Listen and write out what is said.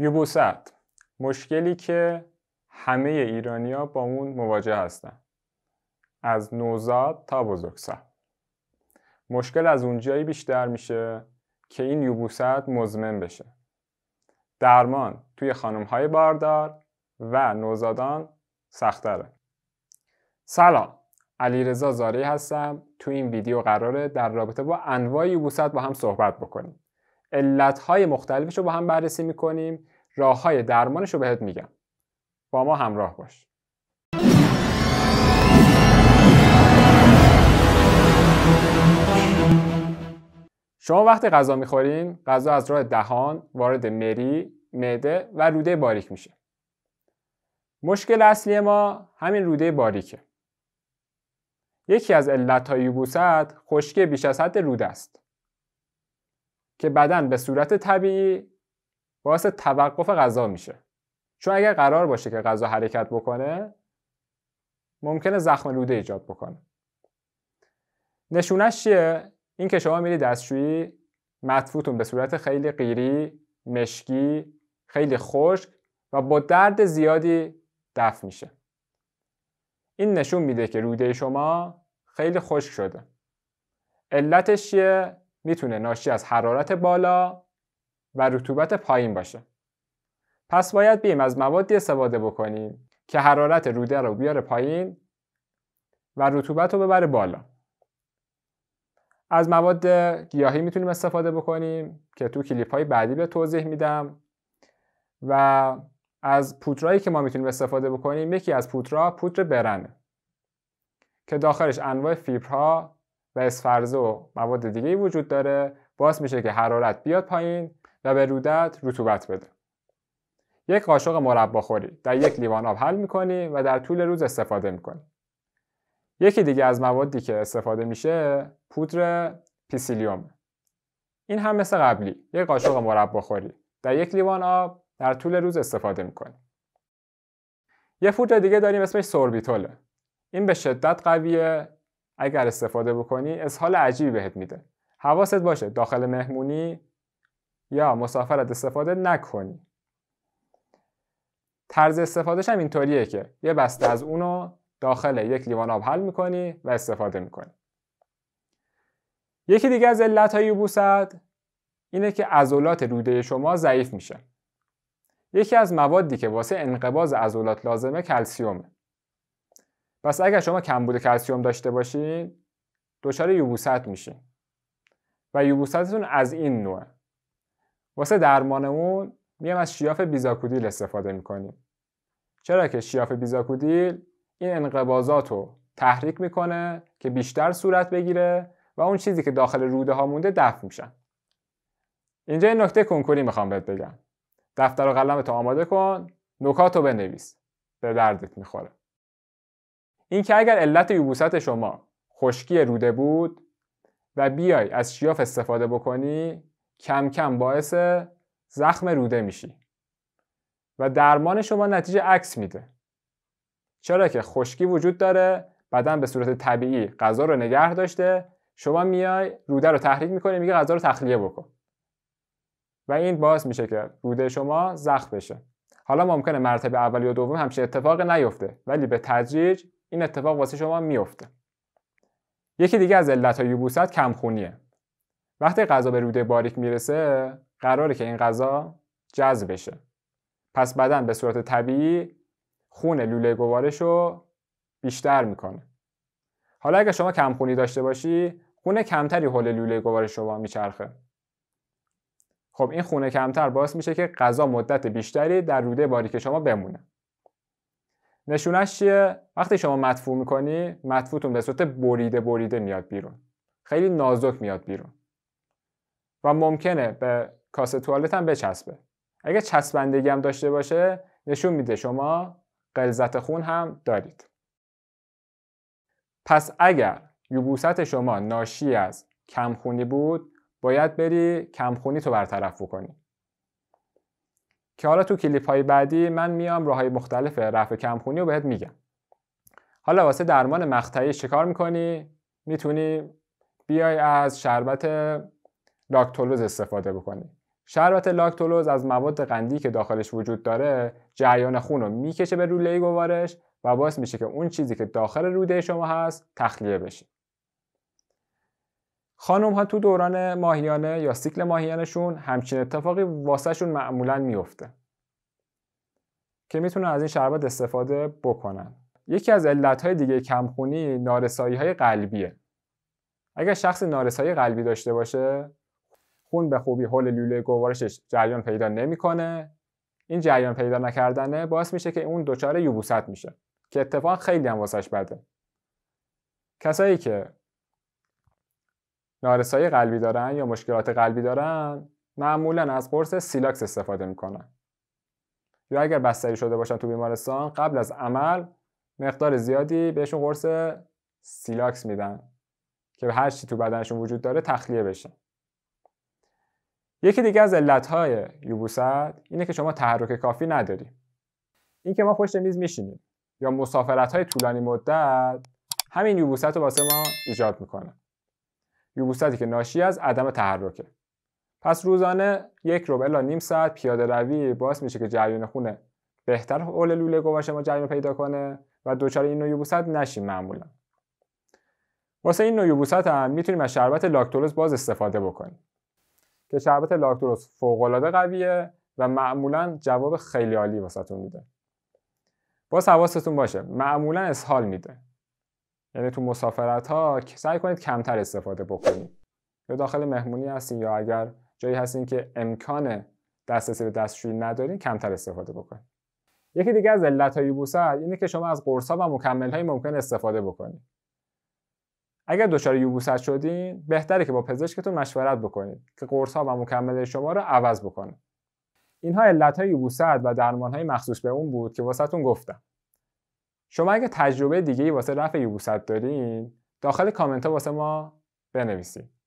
یبوست مشکلی که همه ایرانیا با اون مواجه هستن از نوزاد تا بزرگسال مشکل از اونجایی بیشتر میشه که این یبوست مزمن بشه درمان توی خانم های باردار و نوزادان سختره سلام علیرضا زاری هستم تو این ویدیو قراره در رابطه با انواع یبوست با هم صحبت بکنیم علتهای مختلفش رو با هم بررسی میکنیم راه های درمانش رو بهت میگم با ما همراه باش شما وقتی غذا میخورین غذا از راه دهان وارد مری معده و روده باریک میشه مشکل اصلی ما همین روده باریکه یکی از علتهای یبوست خشکی بیش از حد روده است که بدن به صورت طبیعی باعث توقف غذا میشه چون اگر قرار باشه که غذا حرکت بکنه ممکنه زخم روده ایجاد بکنه نشونش چیه این که شما میری دستشویی مدفوتون به صورت خیلی قیری مشکی خیلی خشک و با درد زیادی دفع میشه این نشون میده که روده شما خیلی خشک شده علتش چیه میتونه ناشی از حرارت بالا و رطوبت پایین باشه. پس باید بیم از موادی استفاده بکنیم که حرارت روده رو بیاره پایین و رطوبت رو ببره بالا. از مواد گیاهی میتونیم استفاده بکنیم که تو کلیپ های بعدی به توضیح میدم و از پودرایی که ما میتونیم استفاده بکنیم یکی از پودرها پودر برنه که داخلش انواع فیبرها و اسفرزه و مواد دیگه ای وجود داره باعث میشه که حرارت بیاد پایین و به رودت رطوبت بده یک قاشق مرباخوری در یک لیوان آب حل میکنی و در طول روز استفاده میکنی یکی دیگه از موادی که استفاده میشه پودر پیسیلیوم این هم مثل قبلی یک قاشق مرباخوری در یک لیوان آب در طول روز استفاده میکنی یه پودر دیگه داریم اسمش سوربیتوله این به شدت قویه اگر استفاده بکنی اسهال عجیبی بهت میده حواست باشه داخل مهمونی یا مسافرت استفاده نکنی طرز استفادهش هم اینطوریه که یه بسته از اونو داخل یک لیوان آب حل میکنی و استفاده میکنی یکی دیگه از علت های اینه که عضلات روده شما ضعیف میشه یکی از موادی که واسه انقباز عضلات لازمه کلسیومه پس اگر شما کمبود کلسیوم داشته باشید دچار یبوست میشین و یبوستتون از این نوعه واسه درمانمون اون میام از شیاف بیزاکودیل استفاده میکنیم چرا که شیاف بیزاکودیل این انقباضات رو تحریک میکنه که بیشتر صورت بگیره و اون چیزی که داخل روده ها مونده دفع میشن اینجا این نکته کنکوری میخوام بهت بگم دفتر و قلمتو آماده کن نکاتو بنویس به دردت میخوره اینکه اگر علت یبوست شما خشکی روده بود و بیای از شیاف استفاده بکنی کم کم باعث زخم روده میشی و درمان شما نتیجه عکس میده چرا که خشکی وجود داره بدن به صورت طبیعی غذا رو نگه داشته شما میای روده رو تحریک میکنی میگه غذا رو تخلیه بکن و این باعث میشه که روده شما زخم بشه حالا ممکنه مرتبه اول یا دوم همچین اتفاق نیفته ولی به تدریج این اتفاق واسه شما میفته یکی دیگه از علت یبوست کمخونیه وقتی غذا به روده باریک میرسه قراره که این غذا جذب بشه پس بدن به صورت طبیعی خون لوله گوارش رو بیشتر میکنه حالا اگر شما کمخونی داشته باشی خون کمتری حول لوله گوارش شما میچرخه خب این خونه کمتر باعث میشه که غذا مدت بیشتری در روده باریک شما بمونه نشونش چیه وقتی شما مدفوع میکنی مدفوعتون به صورت بریده بریده میاد بیرون خیلی نازک میاد بیرون و ممکنه به کاسه توالت هم بچسبه اگه چسبندگی هم داشته باشه نشون میده شما قلزت خون هم دارید پس اگر یوبوست شما ناشی از کمخونی بود باید بری کمخونی تو برطرف بکنی که حالا تو کلیپ های بعدی من میام های مختلف رفع کمخونی رو بهت میگم حالا واسه درمان مقطعی چیکار میکنی میتونی بیای از شربت لاکتولوز استفاده بکنی شربت لاکتولوز از مواد قندی که داخلش وجود داره جریان خون رو میکشه به روله گوارش و باعث میشه که اون چیزی که داخل روده شما هست تخلیه بشه خانم ها تو دوران ماهیانه یا سیکل ماهیانشون همچین اتفاقی واسهشون معمولا میفته که میتونن از این شربت استفاده بکنن یکی از علتهای دیگه کمخونی نارسایی های قلبیه اگر شخص نارسایی قلبی داشته باشه خون به خوبی حول لوله گوارشش جریان پیدا نمیکنه این جریان پیدا نکردنه باعث میشه که اون دچار یبوست میشه که اتفاق خیلی هم واسش بده کسایی که نارسایی قلبی دارن یا مشکلات قلبی دارن معمولا از قرص سیلاکس استفاده میکنن یا اگر بستری شده باشن تو بیمارستان قبل از عمل مقدار زیادی بهشون قرص سیلاکس میدن که هر چی تو بدنشون وجود داره تخلیه بشه یکی دیگه از علتهای یوبوست اینه که شما تحرک کافی نداری این که ما پشت میز میشینیم یا مسافرت های طولانی مدت همین یوبوست رو واسه ما ایجاد میکنه یبوستی که ناشی از عدم تحرکه پس روزانه یک ربع الا نیم ساعت پیاده روی باعث میشه که جریان خون بهتر حول لوله گوارش ما جریان پیدا کنه و دچار این نوع نشیم معمولا واسه این نوع هم میتونیم از شربت لاکتولوز باز استفاده بکنیم که شربت لاکتولوز فوقالعاده قویه و معمولا جواب خیلی عالی واسهتون میده باز حواستون باشه معمولا اسهال میده یعنی تو مسافرت ها سعی کنید کمتر استفاده بکنید یا داخل مهمونی هستین یا اگر جایی هستین که امکان دسترسی به دستشویی ندارین کمتر استفاده بکنید یکی دیگه از علت های اینه که شما از قرص و مکمل های ممکن استفاده بکنید اگر دچار یوبوست شدین بهتره که با پزشکتون مشورت بکنید که قرص و مکمل شما رو عوض بکنه اینها علت های و درمان های مخصوص به اون بود که واسهتون گفتم شما اگه تجربه دیگه ای واسه رفع یبوست دارین داخل کامنت ها واسه ما بنویسید